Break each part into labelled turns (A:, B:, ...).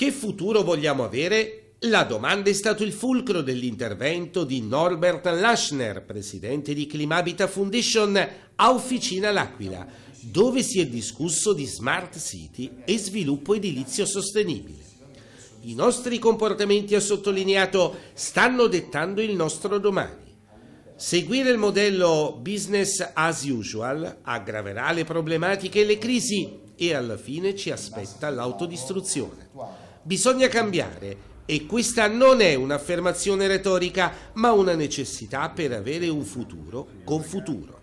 A: Che futuro vogliamo avere? La domanda è stato il fulcro dell'intervento di Norbert Laschner, presidente di Climabita Foundation a Officina L'Aquila, dove si è discusso di smart city e sviluppo edilizio sostenibile. I nostri comportamenti, ha sottolineato, stanno dettando il nostro domani. Seguire il modello business as usual aggraverà le problematiche e le crisi e alla fine ci aspetta l'autodistruzione. Bisogna cambiare e questa non è un'affermazione retorica, ma una necessità per avere un futuro con futuro.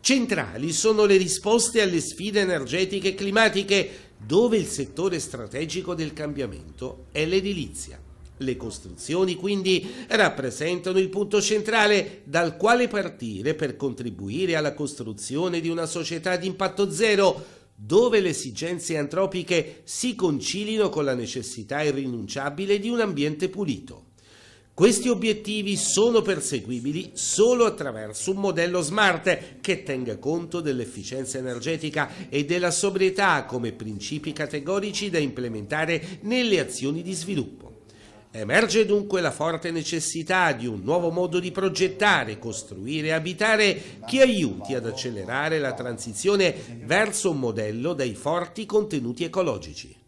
A: Centrali sono le risposte alle sfide energetiche e climatiche, dove il settore strategico del cambiamento è l'edilizia. Le costruzioni quindi rappresentano il punto centrale dal quale partire per contribuire alla costruzione di una società di impatto zero dove le esigenze antropiche si concilino con la necessità irrinunciabile di un ambiente pulito. Questi obiettivi sono perseguibili solo attraverso un modello smart che tenga conto dell'efficienza energetica e della sobrietà come principi categorici da implementare nelle azioni di sviluppo. Emerge dunque la forte necessità di un nuovo modo di progettare, costruire e abitare che aiuti ad accelerare la transizione verso un modello dai forti contenuti ecologici.